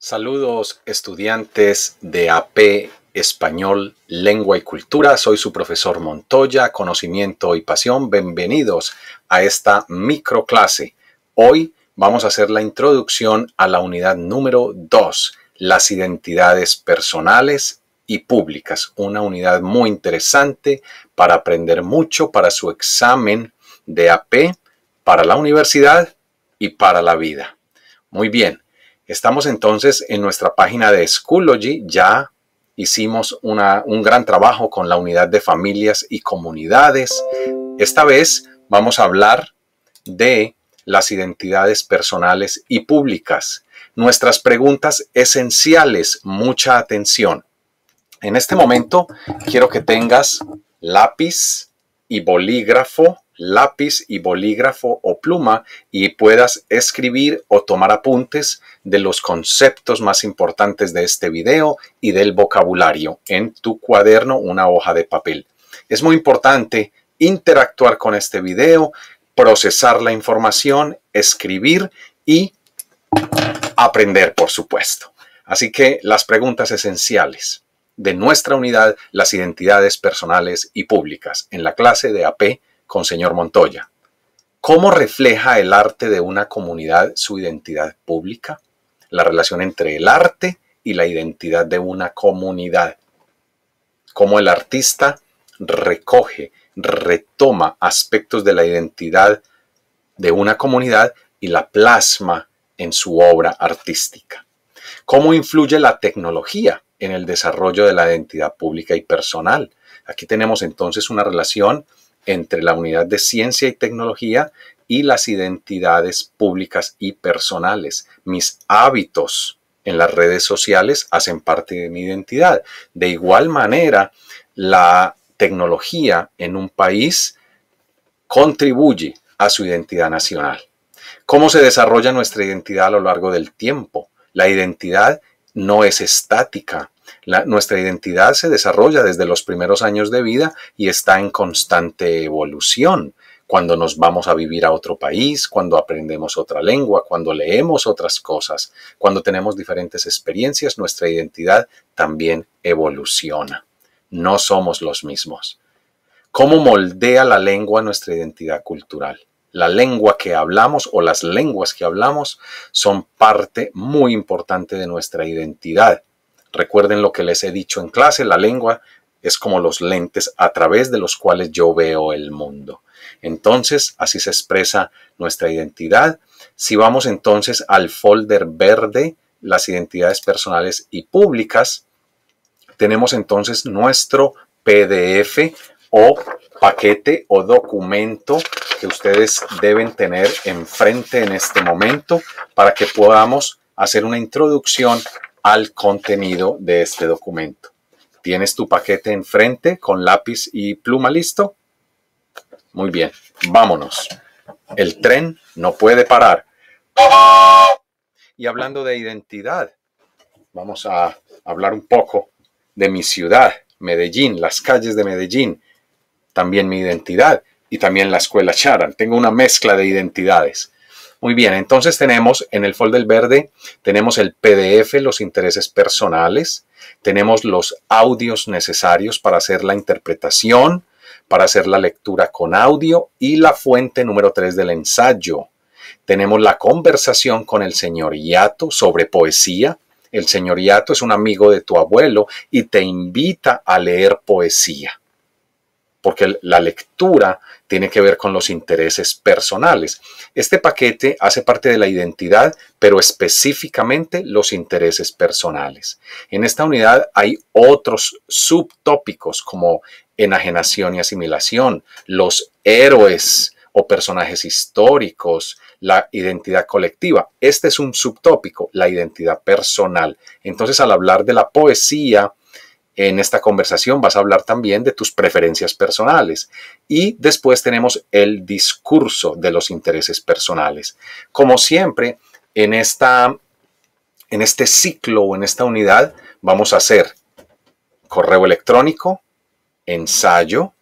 Saludos estudiantes de AP Español, Lengua y Cultura. Soy su profesor Montoya, Conocimiento y Pasión. Bienvenidos a esta micro clase Hoy vamos a hacer la introducción a la unidad número 2, las identidades personales y públicas. Una unidad muy interesante para aprender mucho para su examen de AP, para la universidad y para la vida. Muy bien. Estamos entonces en nuestra página de Schoology. Ya hicimos un gran trabajo con la unidad de familias y comunidades. Esta vez vamos a hablar de las identidades personales y públicas. Nuestras preguntas esenciales, mucha atención. En este momento quiero que tengas lápiz y bolígrafo lápiz y bolígrafo o pluma y puedas escribir o tomar apuntes de los conceptos más importantes de este video y del vocabulario en tu cuaderno, una hoja de papel. Es muy importante interactuar con este video, procesar la información, escribir y aprender, por supuesto. Así que las preguntas esenciales de nuestra unidad, las identidades personales y públicas, en la clase de AP con señor Montoya. ¿Cómo refleja el arte de una comunidad su identidad pública? La relación entre el arte y la identidad de una comunidad. ¿Cómo el artista recoge, retoma aspectos de la identidad de una comunidad y la plasma en su obra artística? ¿Cómo influye la tecnología en el desarrollo de la identidad pública y personal? Aquí tenemos entonces una relación entre la unidad de ciencia y tecnología y las identidades públicas y personales. Mis hábitos en las redes sociales hacen parte de mi identidad. De igual manera, la tecnología en un país contribuye a su identidad nacional. ¿Cómo se desarrolla nuestra identidad a lo largo del tiempo? La identidad no es estática, nuestra identidad se desarrolla desde los primeros años de vida y está en constante evolución. Cuando nos vamos a vivir a otro país, cuando aprendemos otra lengua, cuando leemos otras cosas, cuando tenemos diferentes experiencias, nuestra identidad también evoluciona. No somos los mismos. ¿Cómo moldea la lengua nuestra identidad cultural? La lengua que hablamos o las lenguas que hablamos son parte muy importante de nuestra identidad Recuerden lo que les he dicho en clase, la lengua es como los lentes a través de los cuales yo veo el mundo. Entonces, así se expresa nuestra identidad. Si vamos entonces al folder verde, las identidades personales y públicas, tenemos entonces nuestro PDF o paquete o documento que ustedes deben tener enfrente en este momento para que podamos hacer una introducción al contenido de este documento. ¿Tienes tu paquete enfrente con lápiz y pluma listo? Muy bien, vámonos. El tren no puede parar. Y hablando de identidad, vamos a hablar un poco de mi ciudad, Medellín, las calles de Medellín, también mi identidad y también la escuela Charan. Tengo una mezcla de identidades. Muy bien, entonces tenemos en el folder verde, tenemos el PDF, los intereses personales, tenemos los audios necesarios para hacer la interpretación, para hacer la lectura con audio y la fuente número 3 del ensayo. Tenemos la conversación con el señor Yato sobre poesía. El señor Yato es un amigo de tu abuelo y te invita a leer poesía porque la lectura tiene que ver con los intereses personales. Este paquete hace parte de la identidad, pero específicamente los intereses personales. En esta unidad hay otros subtópicos como enajenación y asimilación, los héroes o personajes históricos, la identidad colectiva. Este es un subtópico, la identidad personal. Entonces, al hablar de la poesía, en esta conversación vas a hablar también de tus preferencias personales y después tenemos el discurso de los intereses personales. Como siempre, en, esta, en este ciclo o en esta unidad vamos a hacer correo electrónico, ensayo,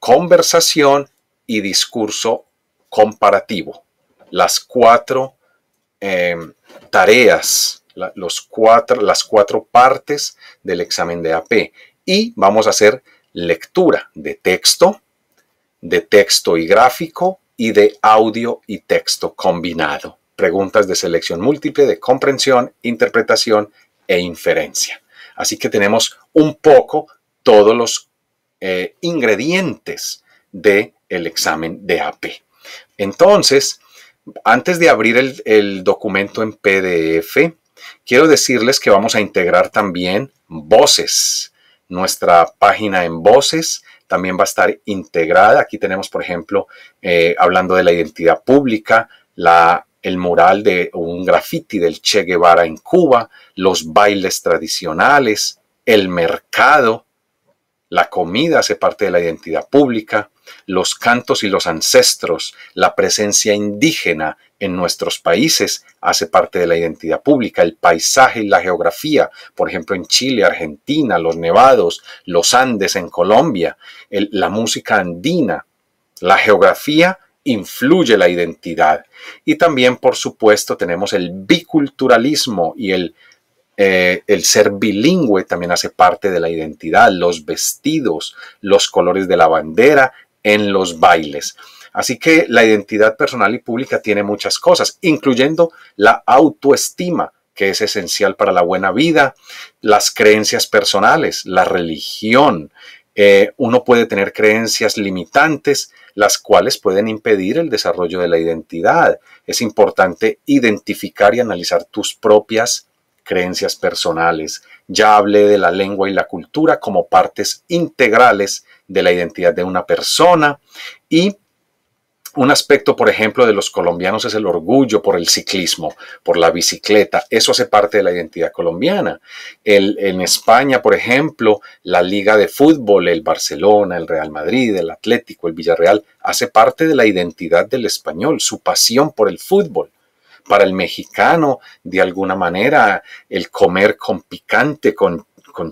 conversación y discurso comparativo. Las cuatro eh, tareas los cuatro, las cuatro partes del examen de AP y vamos a hacer lectura de texto, de texto y gráfico y de audio y texto combinado. Preguntas de selección múltiple de comprensión, interpretación e inferencia. Así que tenemos un poco todos los eh, ingredientes del el examen de AP. Entonces, antes de abrir el documento en PDF, Quiero decirles que vamos a integrar también voces. Nuestra página en voces también va a estar integrada. Aquí tenemos, por ejemplo, eh, hablando de la identidad pública, el mural de un graffiti del Che Guevara en Cuba, los bailes tradicionales, el mercado, la comida hace parte de la identidad pública, los cantos y los ancestros, la presencia indígena en nuestros países hace parte de la identidad pública, el paisaje y la geografía, por ejemplo en Chile, Argentina, los nevados, los Andes en Colombia, la música andina, la geografía influye la identidad. Y también, por supuesto, tenemos el biculturalismo y el eh, el ser bilingüe también hace parte de la identidad, los vestidos, los colores de la bandera en los bailes. Así que la identidad personal y pública tiene muchas cosas, incluyendo la autoestima, que es esencial para la buena vida, las creencias personales, la religión. Eh, uno puede tener creencias limitantes, las cuales pueden impedir el desarrollo de la identidad. Es importante identificar y analizar tus propias creencias personales. Ya hablé de la lengua y la cultura como partes integrales de la identidad de una persona y un aspecto, por ejemplo, de los colombianos es el orgullo por el ciclismo, por la bicicleta. Eso hace parte de la identidad colombiana. en España, por ejemplo, la liga de fútbol, el Barcelona, el Real Madrid, el Atlético, el Villarreal, hace parte de la identidad del español, su pasión por el fútbol para el mexicano, de alguna manera, el comer con picante, con,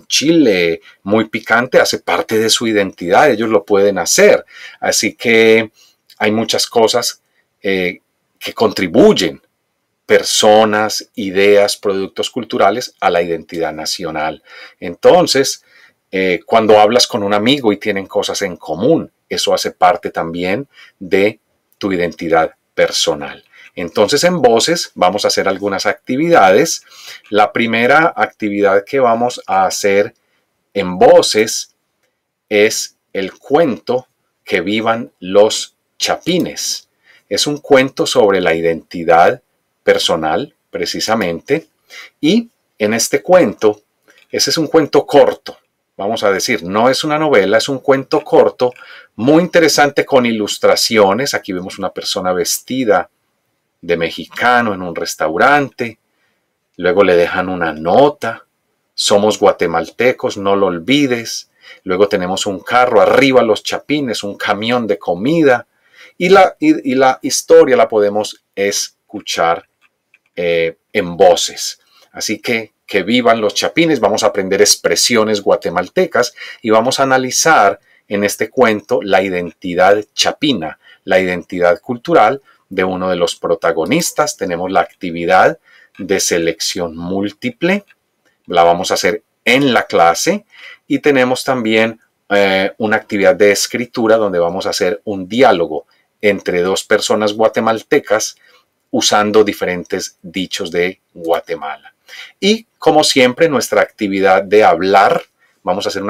chile muy picante, hace parte de su identidad, ellos lo pueden hacer. Así que hay muchas cosas eh, que contribuyen personas, ideas, productos culturales a la identidad nacional. Entonces, eh, cuando hablas con un amigo y tienen cosas en común, eso hace parte también de tu identidad personal. Entonces en voces vamos a hacer algunas actividades. La primera actividad que vamos a hacer en voces es el cuento que vivan los chapines. Es un cuento sobre la identidad personal, precisamente, y en este cuento, ese es un cuento corto, vamos a decir, no es una novela, es un cuento corto, muy interesante con ilustraciones. Aquí vemos una persona vestida de mexicano en un restaurante, luego le dejan una nota, somos guatemaltecos, no lo olvides, luego tenemos un carro arriba, los chapines, un camión de comida, y la, la historia la podemos escuchar eh, en voces. Así que que vivan los chapines, vamos a aprender expresiones guatemaltecas y vamos a analizar en este cuento la identidad chapina, la identidad cultural, de uno de los protagonistas. Tenemos la actividad de selección múltiple. La vamos a hacer en la clase. Y tenemos también eh, una actividad de escritura donde vamos a hacer un diálogo entre dos personas guatemaltecas usando diferentes dichos de Guatemala. Y como siempre, nuestra actividad de hablar, vamos a hacer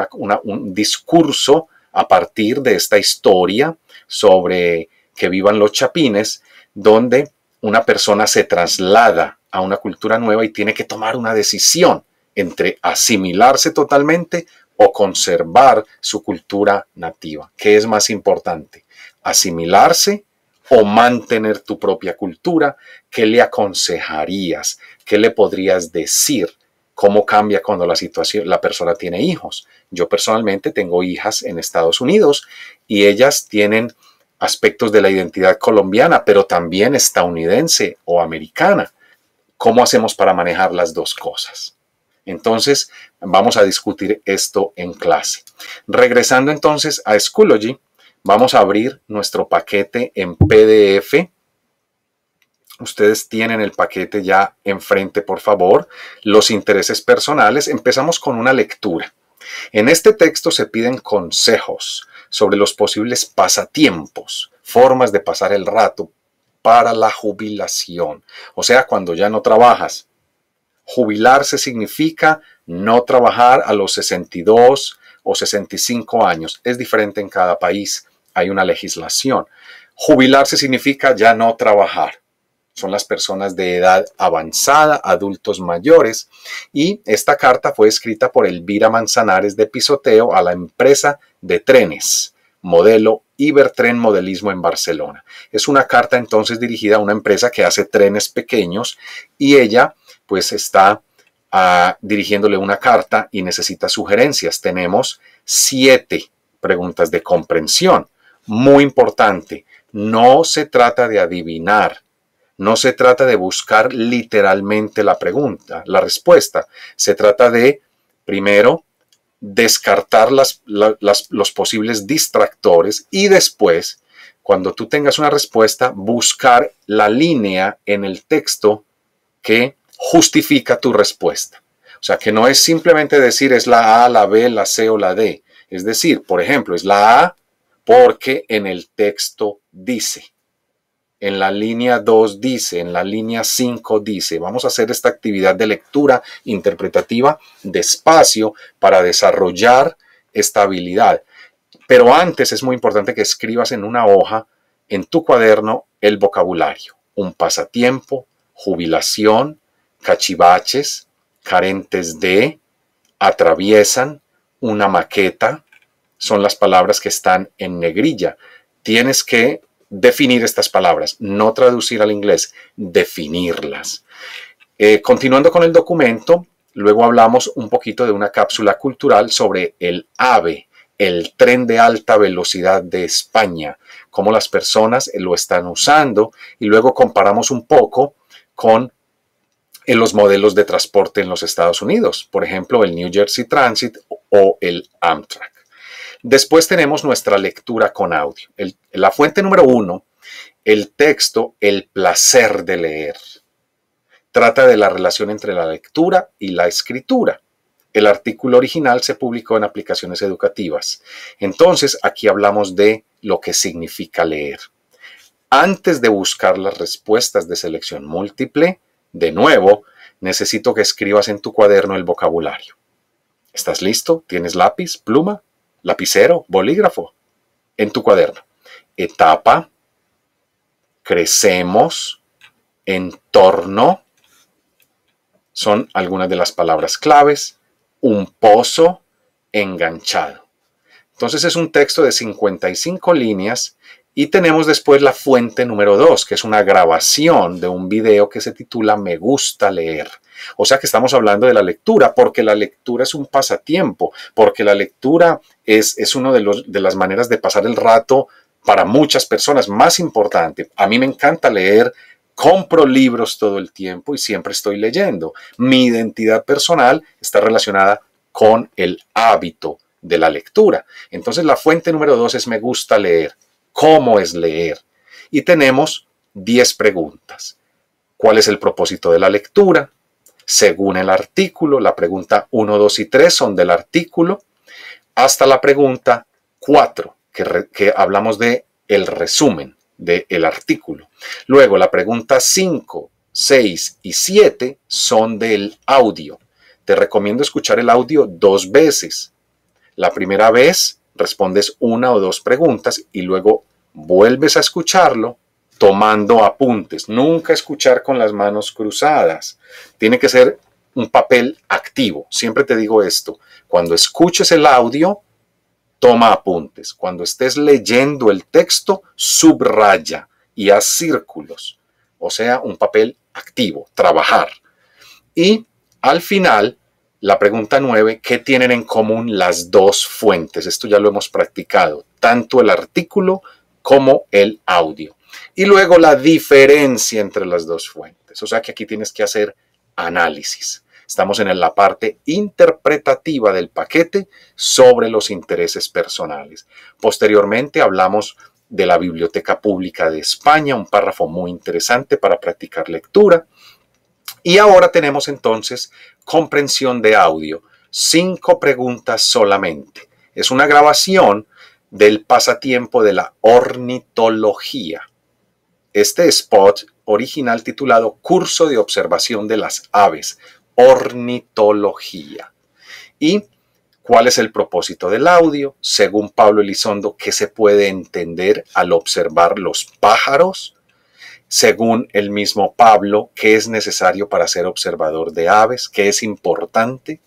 un discurso a partir de esta historia sobre que vivan los chapines donde una persona se traslada a una cultura nueva y tiene que tomar una decisión entre asimilarse totalmente o conservar su cultura nativa. ¿Qué es más importante? ¿Asimilarse o mantener tu propia cultura? ¿Qué le aconsejarías? ¿Qué le podrías decir? ¿Cómo cambia cuando la situación, la persona tiene hijos? Yo personalmente tengo hijas en Estados Unidos y ellas tienen aspectos de la identidad colombiana, pero también estadounidense o americana. ¿Cómo hacemos para manejar las dos cosas? Entonces, vamos a discutir esto en clase. Regresando entonces a Schoology, vamos a abrir nuestro paquete en PDF. Ustedes tienen el paquete ya enfrente, por favor. Los intereses personales. Empezamos con una lectura. En este texto se piden consejos sobre los posibles pasatiempos, formas de pasar el rato para la jubilación, o sea, cuando ya no trabajas. Jubilarse significa no trabajar a los 62 o 65 años. Es diferente en cada país, hay una legislación. Jubilarse significa ya no trabajar son las personas de edad avanzada, adultos mayores, y esta carta fue escrita por Elvira Manzanares de Pisoteo a la empresa de trenes, modelo Ibertren Modelismo en Barcelona. Es una carta entonces dirigida a una empresa que hace trenes pequeños y ella pues está ah, dirigiéndole una carta y necesita sugerencias. Tenemos siete preguntas de comprensión. Muy importante, no se trata de adivinar, no se trata de buscar literalmente la pregunta, la respuesta. Se trata de, primero, descartar las, los posibles distractores y después, cuando tú tengas una respuesta, buscar la línea en el texto que justifica tu respuesta. O sea, que no es simplemente decir es la A, la B, la C o la D. Es decir, por ejemplo, es la A porque en el texto dice en la línea 2 dice, en la línea 5 dice, vamos a hacer esta actividad de lectura interpretativa despacio para desarrollar esta habilidad. Pero antes es muy importante que escribas en una hoja, en tu cuaderno, el vocabulario. Un pasatiempo, jubilación, cachivaches, carentes de, atraviesan, una maqueta, son las palabras que están en negrilla. Tienes que definir estas palabras, no traducir al inglés, definirlas. Eh, continuando con el documento, luego hablamos un poquito de una cápsula cultural sobre el AVE, el tren de alta velocidad de España, cómo las personas lo están usando y luego comparamos un poco con en eh, los modelos de transporte en los Estados Unidos, por ejemplo, el New Jersey Transit o el Amtrak. Después tenemos nuestra lectura con audio. la fuente número uno, el texto, el placer de leer. Trata de la relación entre la lectura y la escritura. El artículo original se publicó en aplicaciones educativas. Entonces, aquí hablamos de lo que significa leer. Antes de buscar las respuestas de selección múltiple, de nuevo, necesito que escribas en tu cuaderno el vocabulario. ¿Estás listo? ¿Tienes lápiz, pluma? lapicero, bolígrafo, en tu cuaderno. Etapa, crecemos, entorno, son algunas de las palabras claves, un pozo enganchado. Entonces es un texto de 55 líneas y tenemos después la fuente número 2, que es una grabación de un video que se titula Me gusta leer. O sea que estamos hablando de la lectura, porque la lectura es un pasatiempo, porque la lectura es, es una de, de las maneras de pasar el rato para muchas personas, más importante. A mí me encanta leer, compro libros todo el tiempo y siempre estoy leyendo. Mi identidad personal está relacionada con el hábito de la lectura. Entonces la fuente número dos es me gusta leer. ¿Cómo es leer? Y tenemos 10 preguntas. ¿Cuál es el propósito de la lectura? según el artículo. La pregunta 1, 2 y 3 son del artículo hasta la pregunta 4, que, hablamos de el resumen del artículo. Luego la pregunta 5, 6 y 7 son del audio. Te recomiendo escuchar el audio dos veces. La primera vez respondes una o dos preguntas y luego vuelves a escucharlo tomando apuntes. Nunca escuchar con las manos cruzadas. Tiene que ser un papel activo. Siempre te digo esto. Cuando escuches el audio, toma apuntes. Cuando estés leyendo el texto, subraya y haz círculos. O sea, un papel activo, trabajar. Y al final, la pregunta nueve, ¿qué tienen en común las dos fuentes? Esto ya lo hemos practicado, tanto el artículo como el audio y luego la diferencia entre las dos fuentes. O sea que aquí tienes que hacer análisis. Estamos en la parte interpretativa del paquete sobre los intereses personales. Posteriormente hablamos de la Biblioteca Pública de España, un párrafo muy interesante para practicar lectura. Y ahora tenemos entonces comprensión de audio. Cinco preguntas solamente. Es una grabación del pasatiempo de la ornitología este spot original titulado Curso de Observación de las Aves, Ornitología. Y cuál es el propósito del audio, según Pablo Elizondo, qué se puede entender al observar los pájaros, según el mismo Pablo, qué es necesario para ser observador de aves, qué es importante,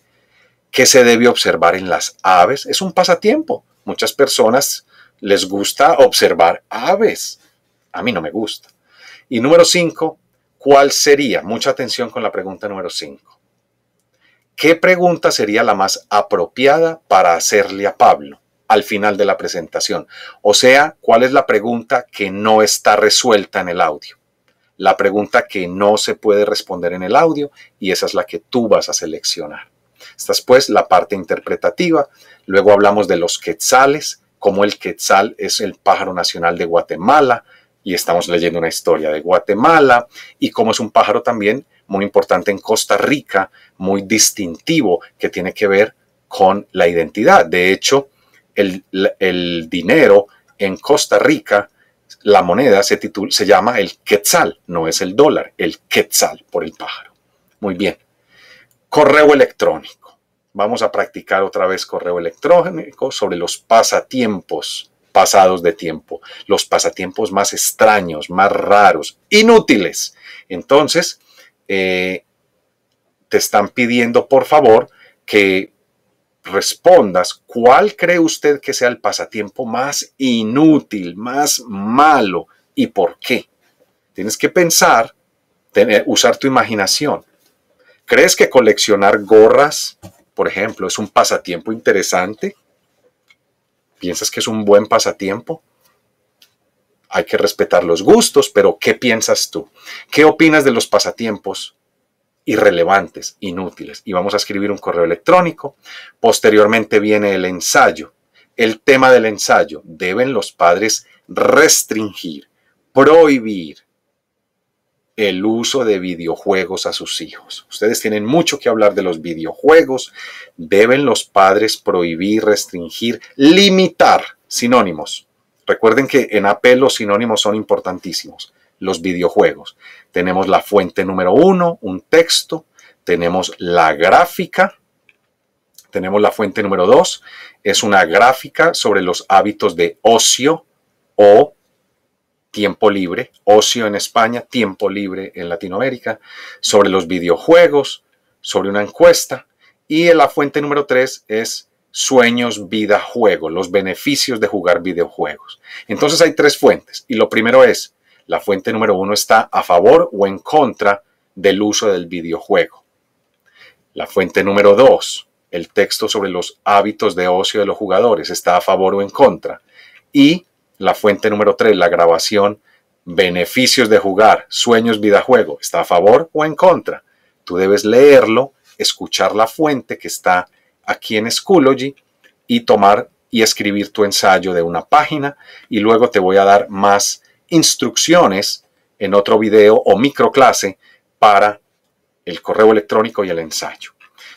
qué se debe observar en las aves. Es un pasatiempo. Muchas personas les gusta observar aves a mí no me gusta. Y número cinco, ¿cuál sería? Mucha atención con la pregunta número cinco. ¿Qué pregunta sería la más apropiada para hacerle a Pablo al final de la presentación? O sea, ¿cuál es la pregunta que no está resuelta en el audio? La pregunta que no se puede responder en el audio y esa es la que tú vas a seleccionar. Esta es pues la parte interpretativa. Luego hablamos de los quetzales, como el quetzal es el pájaro nacional de Guatemala, y estamos leyendo una historia de Guatemala y cómo es un pájaro también muy importante en Costa Rica, muy distintivo, que tiene que ver con la identidad. De hecho, el, el dinero en Costa Rica, la moneda se, se llama el quetzal, no es el dólar, el quetzal por el pájaro. Muy bien. Correo electrónico. Vamos a practicar otra vez correo electrónico sobre los pasatiempos pasados de tiempo, los pasatiempos más extraños, más raros, inútiles. Entonces, eh, te están pidiendo, por favor, que respondas cuál cree usted que sea el pasatiempo más inútil, más malo y por qué. Tienes que pensar, tener, usar tu imaginación. ¿Crees que coleccionar gorras, por ejemplo, es un pasatiempo interesante? ¿Piensas que es un buen pasatiempo? Hay que respetar los gustos, pero ¿qué piensas tú? ¿Qué opinas de los pasatiempos irrelevantes, inútiles? Y vamos a escribir un correo electrónico. Posteriormente viene el ensayo. El tema del ensayo. ¿Deben los padres restringir, prohibir el uso de videojuegos a sus hijos. Ustedes tienen mucho que hablar de los videojuegos. Deben los padres prohibir, restringir, limitar sinónimos. Recuerden que en AP los sinónimos son importantísimos. Los videojuegos. Tenemos la fuente número uno, un texto. Tenemos la gráfica. Tenemos la fuente número dos. Es una gráfica sobre los hábitos de ocio o tiempo libre, ocio en España, tiempo libre en Latinoamérica, sobre los videojuegos, sobre una encuesta. Y la fuente número tres es sueños, vida, juego, los beneficios de jugar videojuegos. Entonces hay tres fuentes. Y lo primero es, la fuente número uno está a favor o en contra del uso del videojuego. La fuente número dos, el texto sobre los hábitos de ocio de los jugadores, está a favor o en contra. Y la fuente número 3, la grabación. Beneficios de jugar, sueños, vida, juego. ¿Está a favor o en contra? Tú debes leerlo, escuchar la fuente que está aquí en Schoology y tomar y escribir tu ensayo de una página y luego te voy a dar más instrucciones en otro video o microclase para el correo electrónico y el ensayo.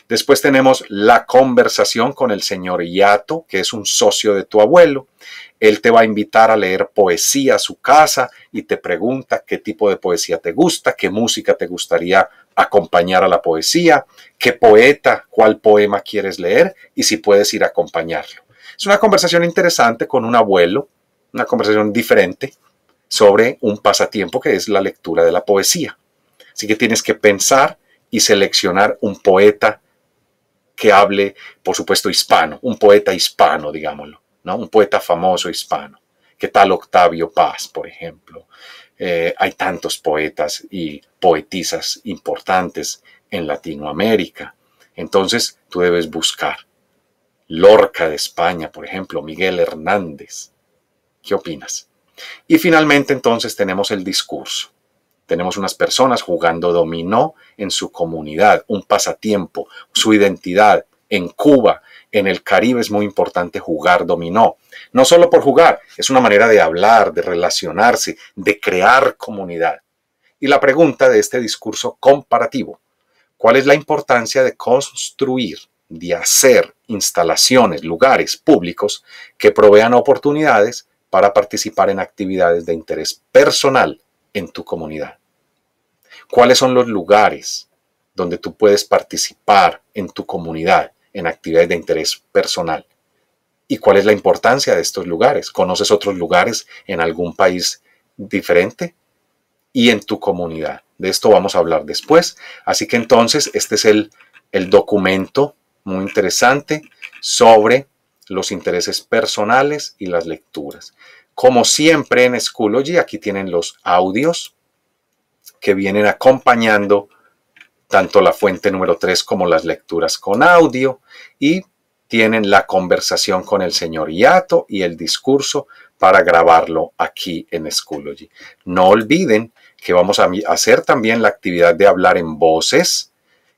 Después tenemos la conversación con el señor Iato, que es un socio de tu abuelo. Él te va a invitar a leer poesía a su casa y te pregunta qué tipo de poesía te gusta, qué música te gustaría acompañar a la poesía, qué poeta, cuál poema quieres leer y si puedes ir a acompañarlo. Es una conversación interesante con un abuelo, una conversación diferente sobre un pasatiempo que es la lectura de la poesía. Así que tienes que pensar y seleccionar un poeta que hable, por supuesto, hispano, un poeta hispano, digámoslo, ¿no? un poeta famoso hispano. ¿Qué tal Octavio Paz, por ejemplo? Eh, hay tantos poetas y poetisas importantes en Latinoamérica. Entonces tú debes buscar. Lorca de España, por ejemplo, Miguel Hernández. ¿Qué opinas? Y finalmente entonces tenemos el discurso. Tenemos unas personas jugando dominó en su comunidad, un pasatiempo, su identidad. En Cuba, en el Caribe es muy importante jugar dominó. No solo por jugar, es una manera de hablar, de relacionarse, de crear comunidad. Y la pregunta de este discurso comparativo, ¿cuál es la importancia de construir, de hacer instalaciones, lugares públicos que provean oportunidades para participar en actividades de interés personal en tu comunidad? cuáles son los lugares donde tú puedes participar en tu comunidad en actividades de interés personal y cuál es la importancia de estos lugares. ¿Conoces otros lugares en algún país diferente? Y en tu comunidad. De esto vamos a hablar después. Así que entonces este es el, el documento muy interesante sobre los intereses personales y las lecturas. Como siempre en Schoology, aquí tienen los audios que vienen acompañando tanto la fuente número 3 como las lecturas con audio y tienen la conversación con el señor Yato y el discurso para grabarlo aquí en Schoology. No olviden que vamos a hacer también la actividad de hablar en voces,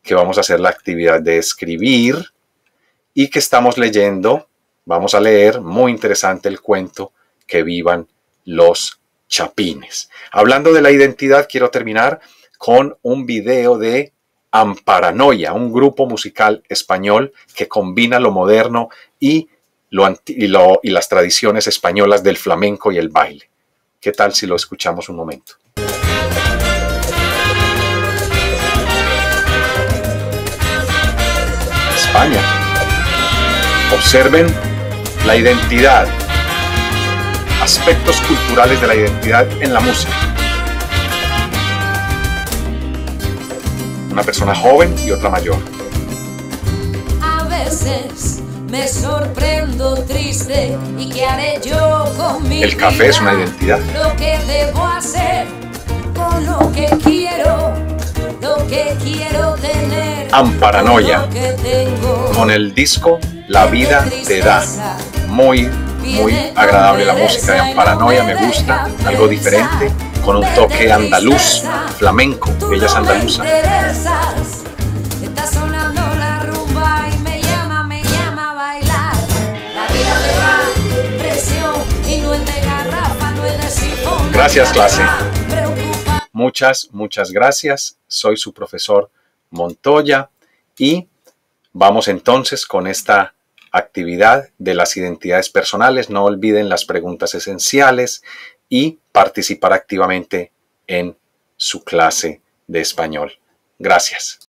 que vamos a hacer la actividad de escribir y que estamos leyendo, vamos a leer, muy interesante el cuento, que vivan los chapines. Hablando de la identidad, quiero terminar con un video de Amparanoia, un grupo musical español que combina lo moderno y, y las tradiciones españolas del flamenco y el baile. ¿Qué tal si lo escuchamos un momento? España. Observen la identidad aspectos culturales de la identidad en la música. Una persona joven y otra mayor. A veces me sorprendo triste y qué haré yo conmigo. El café es una identidad. Lo que debo hacer con lo que quiero, lo que quiero tener. Amparanoia. Con, con el disco La vida te da. Muy muy agradable la música de Paranoia, me gusta, algo diferente, con un toque andaluz, flamenco, ella es andaluza. Gracias clase. Muchas, muchas gracias. Soy su profesor Montoya y vamos entonces con esta actividad de las identidades personales, no olviden las preguntas esenciales y participar activamente en su clase de español. Gracias.